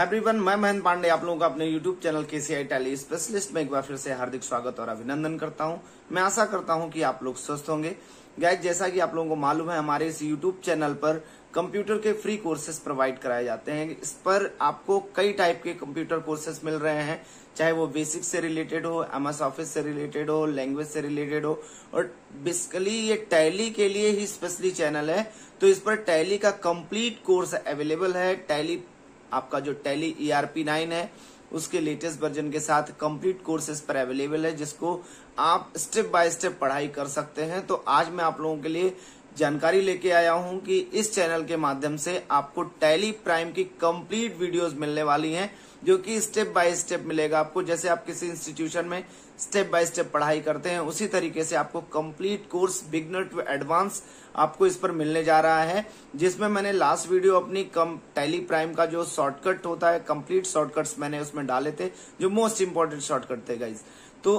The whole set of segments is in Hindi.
एवरीवन मैं महेंद्र पांडे आप लोगों का अपने यूट्यूब चैनल के सी आई टेली स्पेशलिस्ट में एक बार फिर से हार्दिक स्वागत और अभिनंदन करता हूं मैं आशा करता हूं कि आप लोग स्वस्थ होंगे गैज जैसा कि आप लोगों को मालूम है हमारे इस यूट्यूब चैनल पर कंप्यूटर के फ्री कोर्सेज प्रोवाइड कराए जाते हैं इस पर आपको कई टाइप के कंप्यूटर कोर्सेज मिल रहे हैं चाहे वो बेसिक से रिलेटेड हो एम एस ऑफिस से रिलेटेड हो लैंग्वेज से रिलेटेड हो और बेसिकली ये टैली के लिए ही स्पेशली चैनल है तो इस पर टैली का कंप्लीट कोर्स अवेलेबल है टैली आपका जो Tally E R P nine है उसके लेटेस्ट वर्जन के साथ कंप्लीट कोर्सेज पर अवेलेबल है जिसको आप स्टेप बाय स्टेप पढ़ाई कर सकते हैं तो आज मैं आप लोगों के लिए जानकारी लेके आया हूं कि इस चैनल के माध्यम से आपको टैली प्राइम की कंप्लीट वीडियोस मिलने वाली हैं जो कि स्टेप बाय स्टेप मिलेगा आपको जैसे आप किसी इंस्टीट्यूशन में स्टेप बाय स्टेप पढ़ाई करते हैं उसी तरीके से आपको complete course beginner to advance आपको इस पर मिलने जा रहा है जिसमें मैंने लास्ट वीडियो अपनी कम टैली प्राइम का जो शॉर्टकट होता है कंप्लीट शॉर्टकट्स मैंने उसमें डाले थे जो मोस्ट इंपॉर्टेंट शॉर्टकट थे गाइज तो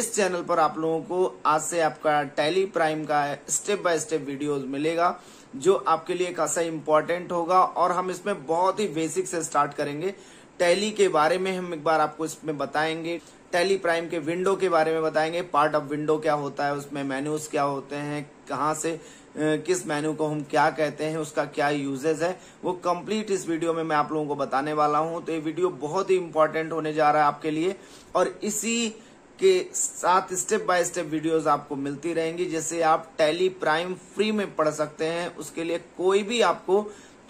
इस चैनल पर आप लोगों को आज से आपका टैली प्राइम का स्टेप बाय स्टेप वीडियो मिलेगा जो आपके लिए खासा इम्पोर्टेंट होगा और हम इसमें बहुत ही बेसिक से स्टार्ट करेंगे टैली के बारे में हम एक बार आपको इसमें बताएंगे टेली प्राइम के विंडो के बारे में बताएंगे पार्ट ऑफ विंडो क्या होता है उसमें मेन्यूज क्या होते हैं कहाँ से किस मेन्यू को हम क्या कहते हैं उसका क्या यूजेस है वो कंप्लीट इस वीडियो में मैं आप लोगों को बताने वाला हूँ तो ये वीडियो बहुत ही इंपॉर्टेंट होने जा रहा है आपके लिए और इसी के साथ स्टेप बाय स्टेप वीडियोस आपको मिलती रहेंगी जैसे आप टेली प्राइम फ्री में पढ़ सकते हैं उसके लिए कोई भी आपको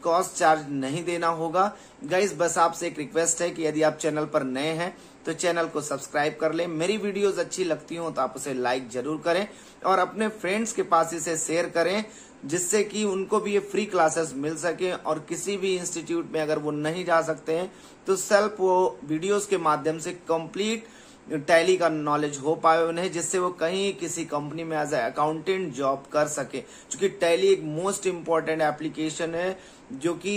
कॉस्ट चार्ज नहीं देना होगा गाइस बस आपसे एक रिक्वेस्ट है कि यदि आप चैनल पर नए हैं तो चैनल को सब्सक्राइब कर लें मेरी वीडियोस अच्छी लगती हो तो आप उसे लाइक जरूर करें और अपने फ्रेंड्स के पास इसे शेयर करें जिससे कि उनको भी ये फ्री क्लासेस मिल सके और किसी भी इंस्टीट्यूट में अगर वो नहीं जा सकते हैं तो सेल्फ वो वीडियोज के माध्यम से कम्प्लीट टैली का नॉलेज हो पाए उन्हें जिससे वो कहीं किसी कंपनी में एज ए अकाउंटेंट जॉब कर सके क्योंकि टैली एक मोस्ट इम्पॉर्टेंट एप्लीकेशन है जो कि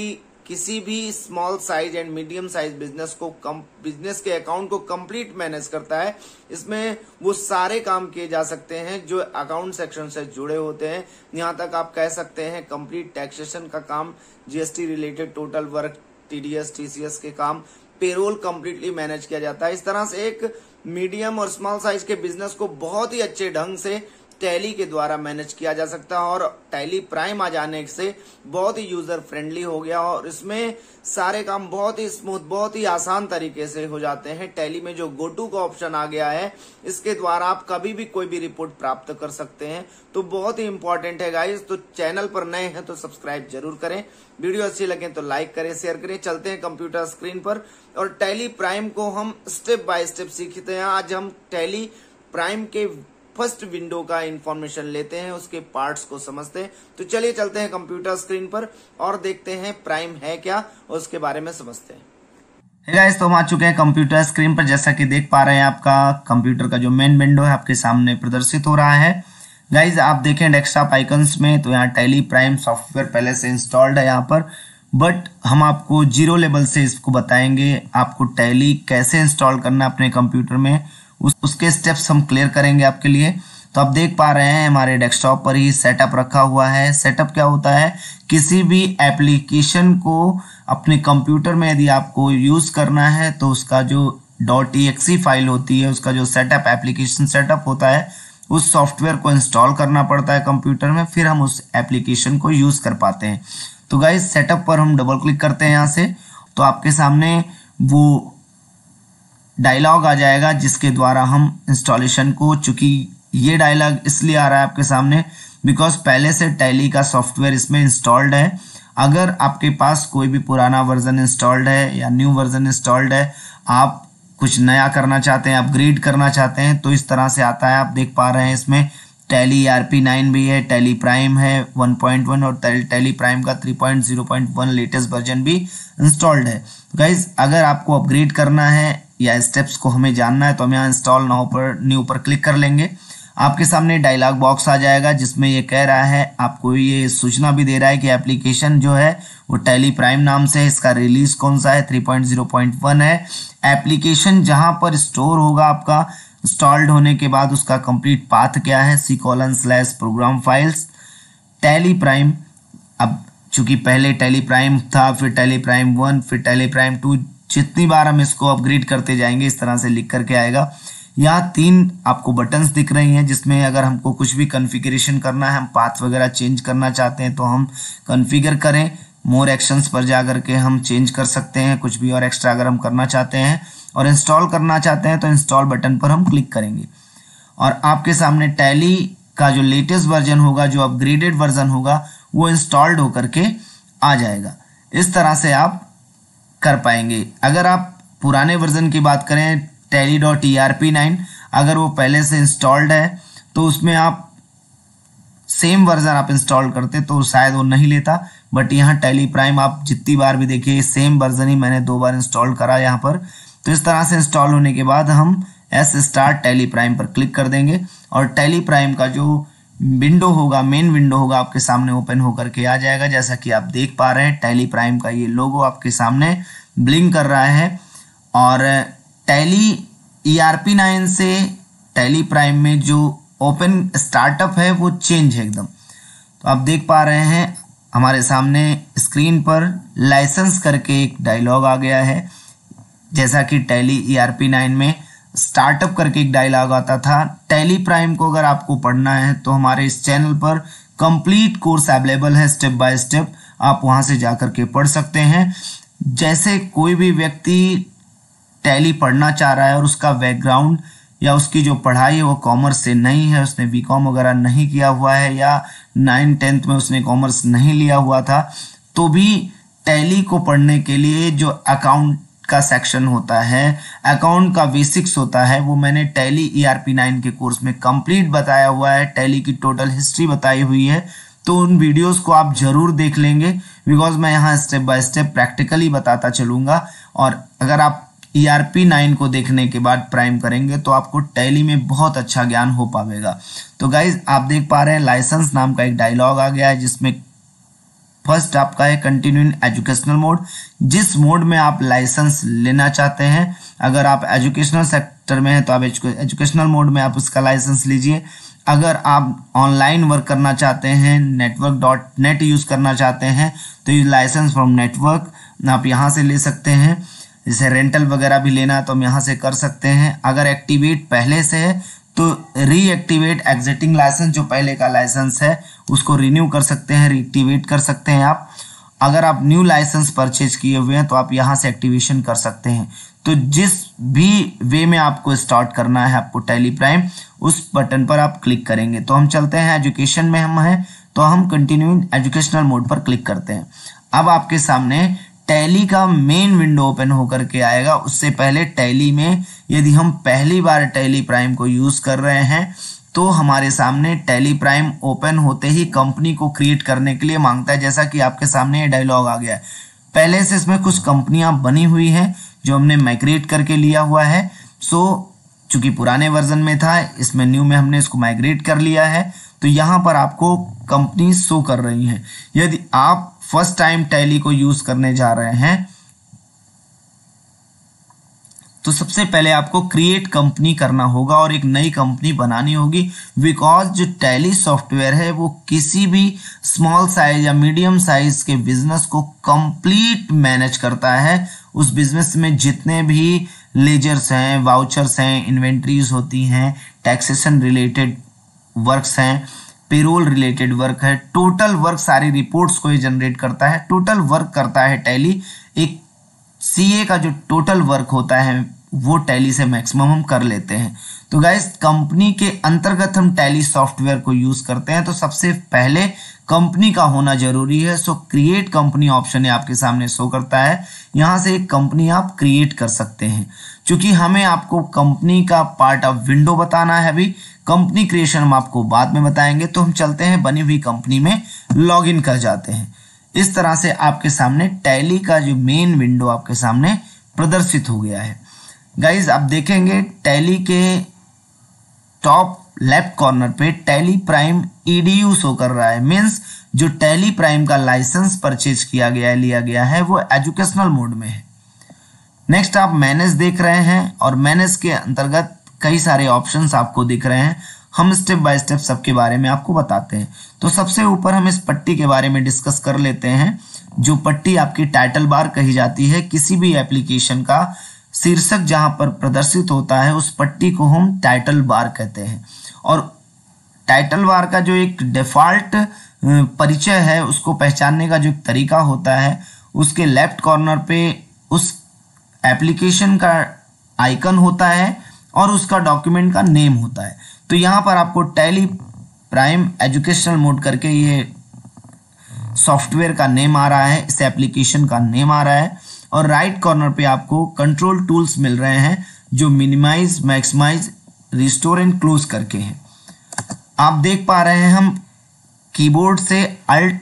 किसी भी small size and medium size business को कम बिजनेस के अकाउंट को कंप्लीट मैनेज करता है इसमें वो सारे काम किए जा सकते हैं जो अकाउंट सेक्शन से जुड़े होते हैं यहाँ तक आप कह सकते हैं कंप्लीट टैक्सेशन का काम GST related total work TDS TCS के काम पेरोल कंप्लीटली मैनेज किया जाता है इस तरह से एक मीडियम और स्मॉल साइज के बिजनेस को बहुत ही अच्छे ढंग से टैली के द्वारा मैनेज किया जा सकता है और टैली प्राइम आ जाने से बहुत ही यूजर फ्रेंडली हो गया और इसमें सारे काम बहुत ही स्मूथ बहुत ही आसान तरीके से हो जाते हैं टैली में जो गोटू का ऑप्शन आ गया है इसके द्वारा आप कभी भी कोई भी रिपोर्ट प्राप्त कर सकते हैं तो बहुत ही इंपॉर्टेंट है गाइज तो चैनल पर नए हैं तो सब्सक्राइब जरूर करें वीडियो अच्छी लगे तो लाइक करें शेयर करें चलते हैं कंप्यूटर स्क्रीन पर और टैली प्राइम को हम स्टेप बाय स्टेप सीखते हैं आज हम टैली प्राइम के फर्स्ट विंडो का इंफॉर्मेशन लेते हैं उसके पार्ट्स को समझते हैं तो चलिए चलते हैं कंप्यूटर स्क्रीन पर और देखते हैं प्राइम है क्या उसके बारे में समझते हैं गाइस तो हम आ चुके हैं कंप्यूटर स्क्रीन पर जैसा कि देख पा रहे हैं आपका कंप्यूटर का जो मेन विंडो है आपके सामने प्रदर्शित हो रहा है गाइज आप देखें डेस्कटॉप आइकन्स में तो यहाँ टेली प्राइम सॉफ्टवेयर पहले से इंस्टॉल्ड है यहाँ पर बट हम आपको जीरो लेवल से इसको बताएंगे आपको टैली कैसे इंस्टॉल करना अपने कंप्यूटर में उस, उसके स्टेप्स हम क्लियर करेंगे आपके लिए तो आप देख पा रहे हैं हमारे डेस्कटॉप पर ही सेटअप रखा हुआ है सेटअप क्या होता है किसी भी एप्लीकेशन को अपने कंप्यूटर में यदि आपको यूज़ करना है तो उसका जो डॉट ई फाइल होती है उसका जो सेटअप एप्लीकेशन सेटअप होता है उस सॉफ्टवेयर को इंस्टॉल करना पड़ता है कंप्यूटर में फिर हम उस एप्लीकेशन को यूज़ कर पाते हैं तो गाइज सेटअप पर हम डबल क्लिक करते हैं यहाँ से तो आपके सामने वो डायलॉग आ जाएगा जिसके द्वारा हम इंस्टॉलेशन को चूँकि ये डायलॉग इसलिए आ रहा है आपके सामने बिकॉज पहले से टैली का सॉफ्टवेयर इसमें इंस्टॉल्ड है अगर आपके पास कोई भी पुराना वर्जन इंस्टॉल्ड है या न्यू वर्जन इंस्टॉल्ड है आप कुछ नया करना चाहते हैं अपग्रेड करना चाहते हैं तो इस तरह से आता है आप देख पा रहे हैं इसमें टैली आर पी नाइन भी है टैली प्राइम है वन पॉइंट वन और टैली प्राइम का three point zero point one latest version भी इंस्टॉल्ड है गाइज तो अगर आपको अपग्रेड करना है या स्टेप्स को हमें जानना है तो हम यहाँ इंस्टॉल ना पर न्यू पर क्लिक कर लेंगे आपके सामने डायलॉग बॉक्स आ जाएगा जिसमें ये कह रहा है आपको ये सूचना भी दे रहा है कि एप्लीकेशन जो है वो टेली प्राइम नाम से है इसका रिलीज कौन सा है 3.0.1 है एप्लीकेशन जहाँ पर स्टोर होगा आपका इंस्टॉल्ड होने के बाद उसका कंप्लीट पाथ क्या है C colon slash program files Tally Prime अब चूंकि पहले टेली प्राइम था फिर टेली प्राइम वन फिर टेली प्राइम टू जितनी बार हम इसको अपग्रेड करते जाएंगे इस तरह से लिख करके आएगा यहाँ तीन आपको बटन्स दिख रही हैं जिसमें अगर हमको कुछ भी कॉन्फ़िगरेशन करना है हम पाथ वगैरह चेंज करना चाहते हैं तो हम कन्फिगर करें मोर एक्शंस पर जा करके के हम चेंज कर सकते हैं कुछ भी और एक्स्ट्रा अगर हम करना चाहते हैं और इंस्टॉल करना चाहते हैं तो इंस्टॉल बटन पर हम क्लिक करेंगे और आपके सामने टैली का जो लेटेस्ट वर्जन होगा जो अपग्रेडेड वर्जन होगा वो इंस्टॉल्ड होकर के आ जाएगा इस तरह से आप कर पाएंगे अगर आप पुराने वर्जन की बात करें Tally dot E R P nine अगर वो पहले से इंस्टॉल्ड है तो उसमें आप सेम वर्जन आप इंस्टॉल करते तो शायद वो नहीं लेता बट यहाँ टेली प्राइम आप जितनी बार भी देखिए सेम वर्जन ही मैंने दो बार इंस्टॉल करा यहाँ पर तो इस तरह से इंस्टॉल होने के बाद हम एस स्टार टेली प्राइम पर क्लिक कर देंगे और टेली प्राइम का जो विंडो होगा मेन विंडो होगा आपके सामने ओपन होकर के आ जाएगा जैसा कि आप देख पा रहे हैं टैली प्राइम का ये लोगो आपके सामने ब्लिंक कर रहा है और Tally E R P nine से टैली प्राइम में जो ओपन स्टार्टअप है वो चेंज है एकदम तो आप देख पा रहे हैं हमारे सामने स्क्रीन पर लाइसेंस करके एक डायलॉग आ गया है जैसा कि Tally E R P nine में स्टार्टअप करके एक डायलॉग आता था टेली प्राइम को अगर आपको पढ़ना है तो हमारे इस चैनल पर कंप्लीट कोर्स अवेलेबल है स्टेप बाय स्टेप आप वहां से जाकर के पढ़ सकते हैं जैसे कोई भी व्यक्ति टैली पढ़ना चाह रहा है और उसका बैकग्राउंड या उसकी जो पढ़ाई है वो कॉमर्स से नहीं है उसने बी कॉम वगैरह नहीं किया हुआ है या नाइन टेंथ में उसने कॉमर्स नहीं लिया हुआ था तो भी टैली को पढ़ने के लिए जो अकाउंट का सेक्शन होता है अकाउंट का बेसिक्स होता है वो मैंने Tally E R P nine के कोर्स में कंप्लीट बताया हुआ है टैली की टोटल हिस्ट्री बताई हुई है तो उन वीडियोस को आप जरूर देख लेंगे बिकॉज मैं यहाँ स्टेप बाय स्टेप प्रैक्टिकली बताता चलूँगा और अगर आप ई आर पी नाइन को देखने के बाद प्राइम करेंगे तो आपको टैली में बहुत अच्छा ज्ञान हो पाएगा तो गाइज आप देख पा रहे हैं लाइसेंस नाम का एक डायलॉग आ गया है जिसमें फर्स्ट आपका है कंटिन्यूइंग एजुकेशनल मोड जिस मोड में आप लाइसेंस लेना चाहते हैं अगर आप एजुकेशनल सेक्टर में हैं तो आप एजुकेशनल मोड में आप उसका लाइसेंस लीजिए अगर आप ऑनलाइन वर्क करना चाहते हैं नेटवर्क डॉट नेट यूज़ करना चाहते हैं तो ये लाइसेंस फ्रॉम नेटवर्क आप यहाँ से ले सकते हैं जैसे रेंटल वगैरह भी लेना है तो हम यहाँ से कर सकते हैं अगर एक्टिवेट पहले से है तो रीएक्टिवेट एग्जिटिंग लाइसेंस जो पहले का लाइसेंस है उसको रिन्यू कर सकते हैं रीएक्टिवेट कर सकते हैं आप अगर आप न्यू लाइसेंस परचेज किए हुए हैं तो आप यहाँ से एक्टिवेशन कर सकते हैं तो जिस भी वे में आपको स्टार्ट करना है आपको टेली प्राइम उस बटन पर आप क्लिक करेंगे तो हम चलते हैं एजुकेशन में हम हैं तो हम कंटिन्यूइंग एजुकेशनल मोड पर क्लिक करते हैं अब आपके सामने टैली का मेन विंडो ओपन होकर के आएगा उससे पहले टैली में यदि हम पहली बार टैली प्राइम को यूज़ कर रहे हैं तो हमारे सामने टैली प्राइम ओपन होते ही कंपनी को क्रिएट करने के लिए मांगता है जैसा कि आपके सामने ये डायलॉग आ गया है पहले से इसमें कुछ कंपनियां बनी हुई हैं जो हमने माइग्रेट करके लिया हुआ है सो चूंकि पुराने वर्जन में था इसमें न्यू में हमने इसको माइग्रेट कर लिया है तो यहाँ पर आपको कंपनी शो कर रही हैं यदि आप फर्स्ट टाइम टैली को यूज करने जा रहे हैं तो सबसे पहले आपको क्रिएट कंपनी करना होगा और एक नई कंपनी बनानी होगी बिकॉज जो टैली सॉफ्टवेयर है वो किसी भी स्मॉल साइज या मीडियम साइज के बिजनेस को कंप्लीट मैनेज करता है उस बिजनेस में जितने भी लेजर्स हैं वाउचर्स हैं इन्वेंट्रीज होती हैं टैक्सेशन रिलेटेड वर्क्स हैं पेरोल रिलेटेड वर्क है टोटल वर्क सारी रिपोर्ट्स को ही जनरेट करता है टोटल वर्क करता है टैली एक सीए का जो टोटल वर्क होता है वो टैली से मैक्सिमम हम कर लेते हैं तो गैस कंपनी के अंतर्गत हम टैली सॉफ्टवेयर को यूज करते हैं तो सबसे पहले कंपनी का होना जरूरी है सो क्रिएट कंपनी ऑप्शन आपके सामने शो करता है यहां से एक कंपनी आप क्रिएट कर सकते हैं क्योंकि हमें आपको कंपनी का पार्ट ऑफ विंडो बताना है अभी कंपनी क्रिएशन हम आपको बाद में बताएंगे तो हम चलते हैं बनी हुई कंपनी में लॉग इन कर जाते हैं इस तरह से आपके सामने टैली का जो मेन विंडो आपके सामने प्रदर्शित हो गया है गाइज आप देखेंगे टैली के टॉप लेफ्ट कॉर्नर पे टैली प्राइम ईडीयू शो कर रहा है मींस जो टैली प्राइम का लाइसेंस परचेज किया गया है लिया गया है वो एजुकेशनल मोड में है नेक्स्ट आप मैनेज देख रहे हैं और मैनेज के अंतर्गत कई सारे ऑप्शंस आपको दिख रहे हैं हम स्टेप बाय स्टेप सबके बारे में आपको बताते हैं तो सबसे ऊपर हम इस पट्टी के बारे में डिस्कस कर लेते हैं जो पट्टी आपकी टाइटल बार कही जाती है किसी भी एप्लीकेशन का शीर्षक जहां पर प्रदर्शित होता है उस पट्टी को हम टाइटल बार कहते हैं और टाइटल बार का जो एक डिफ़ॉल्ट परिचय है उसको पहचानने का जो एक तरीका होता है उसके लेफ्ट कॉर्नर पे उस एप्लीकेशन का आइकन होता है और उसका डॉक्यूमेंट का नेम होता है तो यहाँ पर आपको टैली प्राइम एजुकेशनल मोड करके ये सॉफ्टवेयर का नेम आ रहा है इस एप्लीकेशन का नेम आ रहा है और राइट कॉर्नर पे आपको कंट्रोल टूल्स मिल रहे हैं जो minimise maximise restore and close करके हैं आप देख पा रहे हैं हम कीबोर्ड से Alt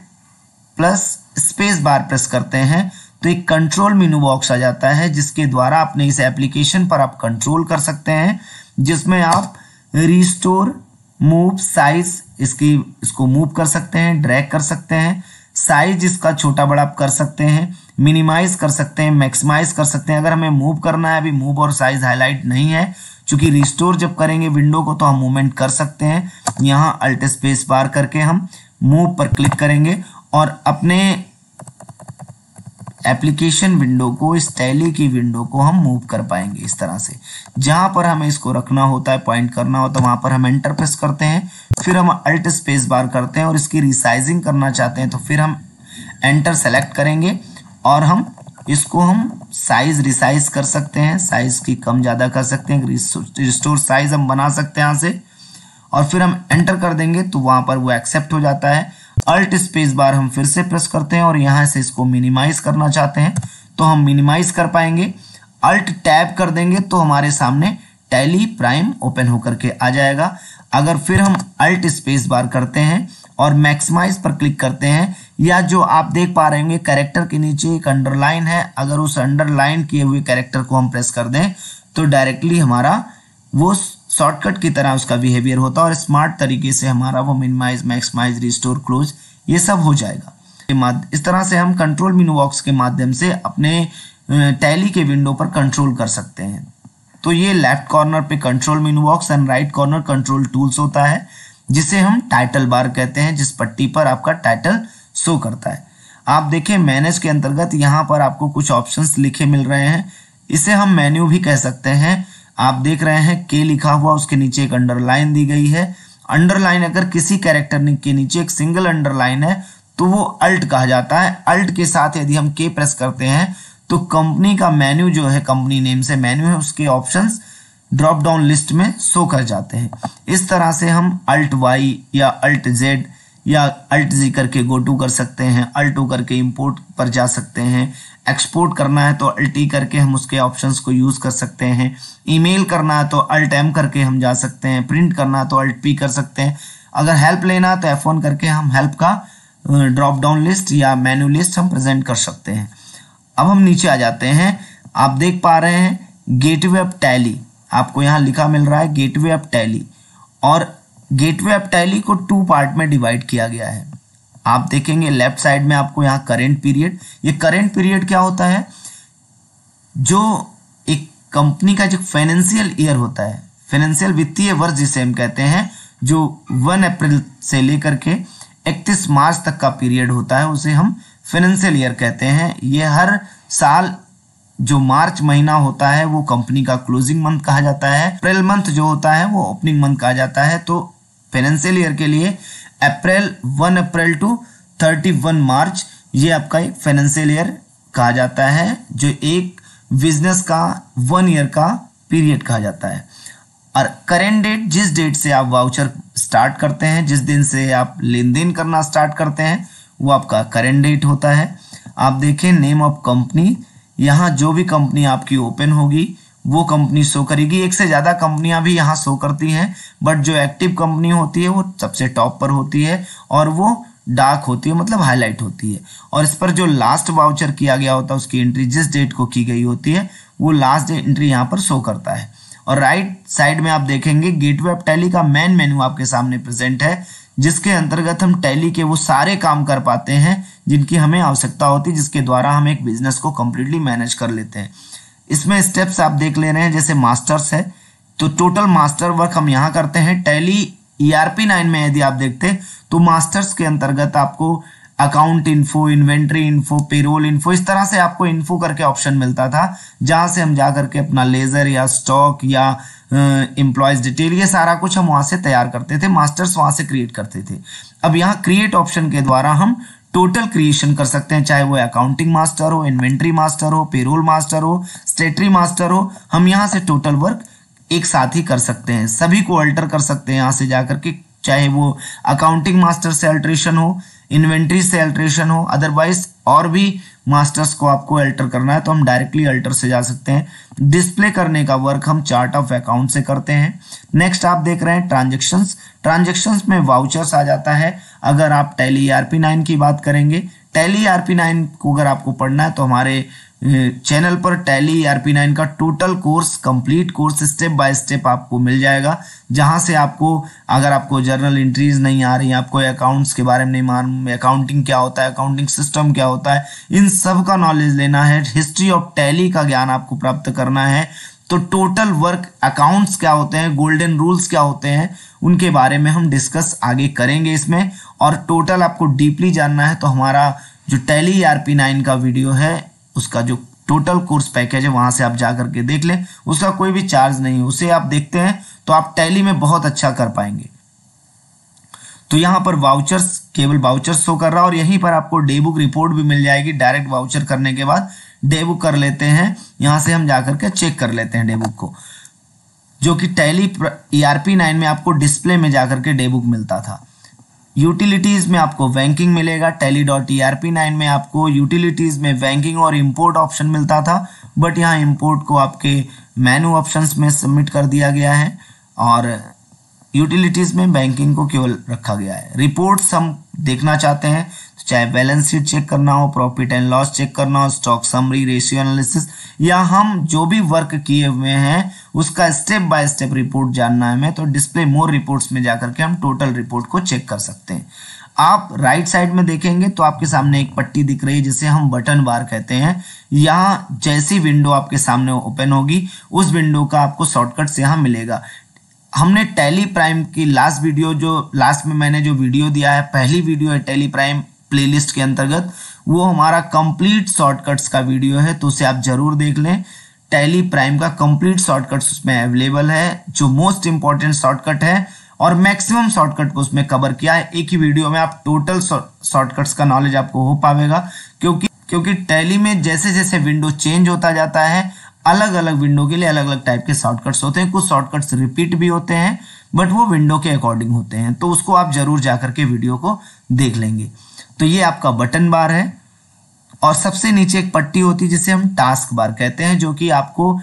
plus space bar press करते हैं तो एक कंट्रोल मेनू बॉक्स आ जाता है जिसके द्वारा अपने इस एप्लीकेशन पर आप कंट्रोल कर सकते हैं जिसमें आप रिस्टोर मूव साइज इसकी इसको मूव कर सकते हैं ड्रैग कर सकते हैं साइज इसका छोटा बड़ा आप कर सकते हैं मिनिमाइज कर सकते हैं मैक्सिमाइज कर सकते हैं अगर हमें मूव करना है अभी मूव और साइज हाईलाइट नहीं है चूंकि रिस्टोर जब करेंगे विंडो को तो हम मूवमेंट कर सकते हैं यहाँ अल्ट स्पेस बार करके हम मूव पर क्लिक करेंगे और अपने एप्लीकेशन विंडो को इस टैली की विंडो को हम मूव कर पाएंगे इस तरह से जहां पर हमें इसको रखना होता है पॉइंट करना होता तो है वहां पर हम एंटर प्रेस करते हैं फिर हम अल्ट स्पेस बार करते हैं और इसकी रिसाइजिंग करना चाहते हैं तो फिर हम एंटर सेलेक्ट करेंगे और हम इसको हम साइज रिसाइज कर सकते हैं साइज की कम ज़्यादा कर सकते हैं रिस्टोर साइज हम बना सकते हैं यहाँ से और फिर हम एंटर कर देंगे तो वहाँ पर वो एक्सेप्ट हो जाता है अल्ट स्पेस बार हम फिर से प्रेस करते हैं और यहाँ से इसको मिनिमाइज करना चाहते हैं तो हम मिनिमाइज कर पाएंगे अल्ट टैब कर देंगे तो हमारे सामने टैली प्राइम ओपन होकर के आ जाएगा अगर फिर हम अल्ट स्पेस बार करते हैं और मैक्सिमाइज पर क्लिक करते हैं या जो आप देख पा रहे होंगे कैरेक्टर के नीचे एक अंडरलाइन है अगर उस अंडरलाइन किए हुए कैरेक्टर को हम प्रेस कर दें तो डायरेक्टली हमारा वो शॉर्टकट की तरह उसका बिहेवियर होता है और स्मार्ट तरीके से हमारा वो मिनिमाइज मैक्सिमाइज रिस्टोर क्लोज ये सब हो जाएगा इस तरह से हम कंट्रोल मीनू बॉक्स के माध्यम से अपने टैली के विंडो पर कंट्रोल कर सकते हैं तो ये लेफ्ट कॉर्नर पे control menu box and right corner control tools होता है जिसे हम टाइटल बार कहते हैं जिस पट्टी पर आपका टाइटल शो करता है आप देखें मैनेज के अंतर्गत यहाँ पर आपको कुछ ऑप्शंस लिखे मिल रहे हैं इसे हम मेन्यू भी कह सकते हैं आप देख रहे हैं के लिखा हुआ उसके नीचे एक अंडरलाइन दी गई है अंडरलाइन अगर किसी कैरेक्टर के नीचे एक सिंगल अंडरलाइन है तो वो अल्ट कहा जाता है अल्ट के साथ यदि हम के प्रेस करते हैं तो कंपनी का मेन्यू जो है कंपनी नेम से मेन्यू है उसके ऑप्शंस ड्रॉप डाउन लिस्ट में शो कर जाते हैं इस तरह से हम अल्ट वाई या अल्ट जेड या अल्ट जी करके गो टू कर सकते हैं अल्ट टू करके इम्पोर्ट पर जा सकते हैं एक्सपोर्ट करना है तो अल्ट ई e करके हम उसके ऑप्शंस को यूज़ कर सकते हैं ईमेल करना है तो अल्ट एम करके हम जा सकते हैं प्रिंट करना है तो अल्ट पी कर सकते हैं अगर हेल्प लेना है तो एफ वन करके हम हेल्प का ड्रॉप डाउन लिस्ट या मेन्यू लिस्ट हम प्रेजेंट कर सकते हैं अब हम नीचे आ जाते हैं आप देख पा रहे हैं गेट वे ऑफ टैली आपको यहाँ लिखा मिल रहा है गेट वे ऑफ टैली और गेटवे टैली को टू पार्ट में डिवाइड किया गया है आप देखेंगे लेफ्ट साइड में आपको यहाँ करेंट पीरियड ये करेंट पीरियड क्या होता है जो एक कंपनी का जो फाइनेंशियल ईयर होता है फाइनेंशियल वित्तीय वर्ष जिसे हम कहते हैं जो वन अप्रैल से लेकर के इकतीस मार्च तक का पीरियड होता है उसे हम फाइनेंशियल ईयर कहते हैं ये हर साल जो मार्च महीना होता है वो कंपनी का क्लोजिंग मंथ कहा जाता है अप्रैल मंथ जो होता है वो ओपनिंग मंथ कहा जाता है तो फाइनेंशियल ईयर के लिए April one April to thirty one March ये आपका एक फाइनेंशियल ईयर कहा जाता है जो एक बिजनेस का वन ईयर का पीरियड कहा जाता है और करेंट डेट जिस डेट से आप वाउचर स्टार्ट करते हैं जिस दिन से आप लेन देन करना स्टार्ट करते हैं वो आपका करेंट डेट होता है आप देखें नेम ऑफ कंपनी यहाँ जो भी कंपनी आपकी ओपन होगी वो कंपनी शो करेगी एक से ज़्यादा कंपनियां भी यहाँ शो करती हैं बट जो एक्टिव कंपनी होती है वो सबसे टॉप पर होती है और वो डार्क होती है मतलब हाईलाइट होती है और इस पर जो लास्ट वाउचर किया गया होता है उसकी एंट्री जिस डेट को की गई होती है वो लास्ट एंट्री यहाँ पर शो करता है और राइट साइड में आप देखेंगे गेटवे ऑफ टैली का मेन मेन्यू आपके सामने प्रेजेंट है जिसके अंतर्गत हम टैली के वो सारे काम कर पाते हैं जिनकी हमें आवश्यकता होती है जिसके द्वारा हम एक बिजनेस को कम्प्लीटली मैनेज कर लेते हैं इसमें स्टेप्स आप देख ले रहे हैं जैसे मास्टर्स है तो टोटल मास्टर वर्क हम यहाँ करते हैं टैली ईआरपी नाइन में यदि आप देखते तो मास्टर्स के अंतर्गत आपको account info inventory info payroll info इस तरह से आपको इन्फो करके ऑप्शन मिलता था जहां से हम जा करके अपना लेजर या स्टॉक या एम्प्लॉयज डिटेल ये सारा कुछ हम वहां से तैयार करते थे मास्टर्स वहां से क्रिएट करते थे अब यहाँ क्रिएट ऑप्शन के द्वारा हम टोटल क्रिएशन कर सकते हैं चाहे वो अकाउंटिंग मास्टर हो इन्वेंट्री मास्टर हो पेरोल मास्टर हो स्टेटरी मास्टर हो हम यहाँ से टोटल वर्क एक साथ ही कर सकते हैं सभी को अल्टर कर सकते हैं यहाँ से जाकर के चाहे वो अकाउंटिंग मास्टर से अल्ट्रेशन हो इन्वेंट्री से अल्ट्रेशन हो अदरवाइज और भी मास्टर्स को आपको अल्टर करना है तो हम डायरेक्टली अल्टर से जा सकते हैं डिस्प्ले करने का वर्क हम चार्ट ऑफ अकाउंट से करते हैं नेक्स्ट आप देख रहे हैं ट्रांजेक्शन ट्रांजेक्शन में वाउचर्स आ जाता है अगर आप टैली आर पी नाइन की बात करेंगे टैली आर पी नाइन को अगर आपको पढ़ना है तो हमारे चैनल पर टैली आर पी नाइन का total course complete course step by step आपको मिल जाएगा जहां से आपको अगर आपको जर्नल इंट्रीज नहीं आ रही आपको अकाउंट्स के बारे में नहीं मालूम अकाउंटिंग क्या होता है अकाउंटिंग सिस्टम क्या होता है इन सब का नॉलेज लेना है हिस्ट्री ऑफ टैली का ज्ञान आपको प्राप्त करना है तो टोटल वर्क अकाउंट्स क्या होते हैं गोल्डन रूल्स क्या होते हैं उनके बारे में हम डिस्कस आगे करेंगे इसमें और टोटल आपको डीपली जानना है तो हमारा जो टैली आर पी नाइन का वीडियो है उसका जो टोटल कोर्स पैकेज है वहां से आप जा करके देख लें उसका कोई भी चार्ज नहीं है उसे आप देखते हैं तो आप टैली में बहुत अच्छा कर पाएंगे तो यहां पर वाउचर्स केवल वाउचर्स शो कर रहा है और यहीं पर आपको डेबुक रिपोर्ट भी मिल जाएगी डायरेक्ट वाउचर करने के बाद डेबुक कर लेते हैं यहां से हम जाकर के चेक कर लेते हैं डेबुक को जो कि टैली ईआरपी नाइन में आपको डिस्प्ले में जाकर के डेबुक मिलता था यूटिलिटीज़ में आपको बैंकिंग मिलेगा Tally dot E R P nine में आपको यूटिलिटीज़ में बैंकिंग और इंपोर्ट ऑप्शन मिलता था बट यहाँ इंपोर्ट को आपके मेनू ऑप्शन में सबमिट कर दिया गया है और यूटिलिटीज़ में बैंकिंग को केवल रखा गया है रिपोर्ट्स हम देखना चाहते हैं चाहे बैलेंस शीट चेक करना हो प्रॉफिट एंड लॉस चेक करना हो स्टॉक समरी रेशियो एनालिसिस या हम जो भी वर्क किए हुए हैं उसका स्टेप बाय स्टेप रिपोर्ट जानना है हमें तो डिस्प्ले मोर रिपोर्ट्स में जाकर के हम टोटल रिपोर्ट को चेक कर सकते हैं आप राइट साइड में देखेंगे तो आपके सामने एक पट्टी दिख रही है जिसे हम बटन बार कहते हैं यहाँ जैसी विंडो आपके सामने ओपन होगी उस विंडो का आपको शॉर्टकट यहाँ मिलेगा हमने टेली प्राइम की लास्ट वीडियो जो लास्ट में मैंने जो वीडियो दिया है पहली वीडियो है टेली प्राइम प्लेलिस्ट के अंतर्गत वो हमारा कंप्लीट शॉर्टकट्स का वीडियो है तो उसे आप जरूर देख लें टैली प्राइम का कंप्लीट शॉर्टकट्स उसमें अवेलेबल है जो मोस्ट इंपॉर्टेंट शॉर्टकट है और मैक्सिमम शॉर्टकट को उसमें कवर किया है एक ही वीडियो में आप टोटल शॉर्टकट्स का नॉलेज आपको हो पाएगा क्योंकि क्योंकि टैली में जैसे जैसे विंडो चेंज होता जाता है अलग अलग विंडो के लिए अलग अलग टाइप के शॉर्टकट्स होते हैं कुछ शॉर्टकट्स रिपीट भी होते हैं बट वो विंडो के अकॉर्डिंग होते हैं तो उसको आप जरूर जाकर के वीडियो को देख लेंगे तो ये आपका बटन बार है और सबसे नीचे एक पट्टी होती है जिसे हम टास्क बार कहते हैं जो कि आपको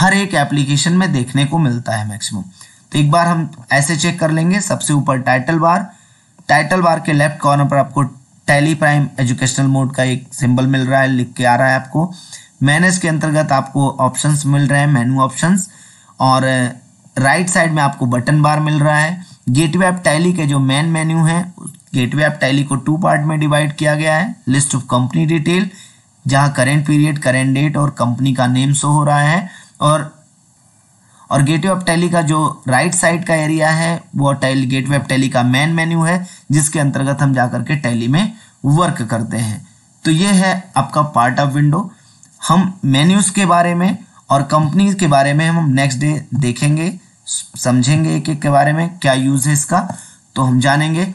हर एक एप्लीकेशन में देखने को मिलता है मैक्सिमम तो एक बार हम ऐसे चेक कर लेंगे सबसे ऊपर टाइटल बार टाइटल बार के लेफ्ट कॉर्नर पर आपको टैली प्राइम एजुकेशनल मोड का एक सिंबल मिल रहा है लिख के आ रहा है आपको मैनेज के अंतर्गत आपको ऑप्शंस मिल रहे हैं मेनू ऑप्शंस और राइट साइड में आपको बटन बार मिल रहा है गेटवे ऐप टैली के जो मेन मेन्यू है गेटवे ऑफ टैली को टू पार्ट में डिवाइड किया गया है लिस्ट ऑफ कंपनी डिटेल जहां करेंट पीरियड करेंट डेट और कंपनी का नेम शो हो रहा है और और गेटवे ऑफ टैली का जो राइट साइड का एरिया है वो टैली गेटवे ऑफ टैली का मेन मेन्यू है जिसके अंतर्गत हम जाकर के टैली में वर्क करते हैं तो ये है आपका पार्ट ऑफ विंडो हम मेन्यूज़ के बारे में और कंपनीज के बारे में हम नेक्स्ट डे देखेंगे समझेंगे एक एक के बारे में क्या यूज़ है इसका तो हम जानेंगे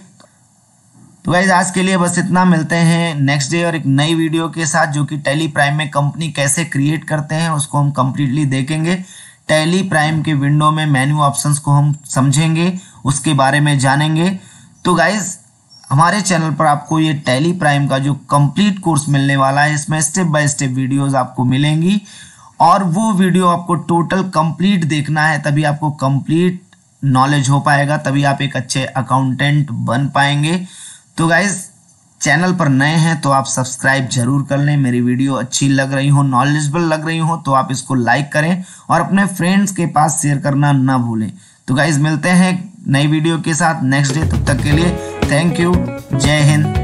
तो गाइज आज के लिए बस इतना मिलते हैं नेक्स्ट डे और एक नई वीडियो के साथ जो कि टेली प्राइम में कंपनी कैसे क्रिएट करते हैं उसको हम कंप्लीटली देखेंगे टेली प्राइम के विंडो में मेन्यू ऑप्शंस को हम समझेंगे उसके बारे में जानेंगे तो गाइज हमारे चैनल पर आपको ये टेली प्राइम का जो कंप्लीट कोर्स मिलने वाला है इसमें स्टेप बाय स्टेप वीडियोस आपको मिलेंगी और वो वीडियो आपको टोटल कंप्लीट देखना है तभी आपको कंप्लीट नॉलेज हो पाएगा तभी आप एक अच्छे अकाउंटेंट बन पाएंगे तो गाइज चैनल पर नए हैं तो आप सब्सक्राइब जरूर कर लें मेरी वीडियो अच्छी लग रही हो नॉलेजबल लग रही हो तो आप इसको लाइक करें और अपने फ्रेंड्स के पास शेयर करना ना भूलें तो गाइज मिलते हैं नई वीडियो के साथ नेक्स्ट डे तब तक के लिए थैंक यू जय हिंद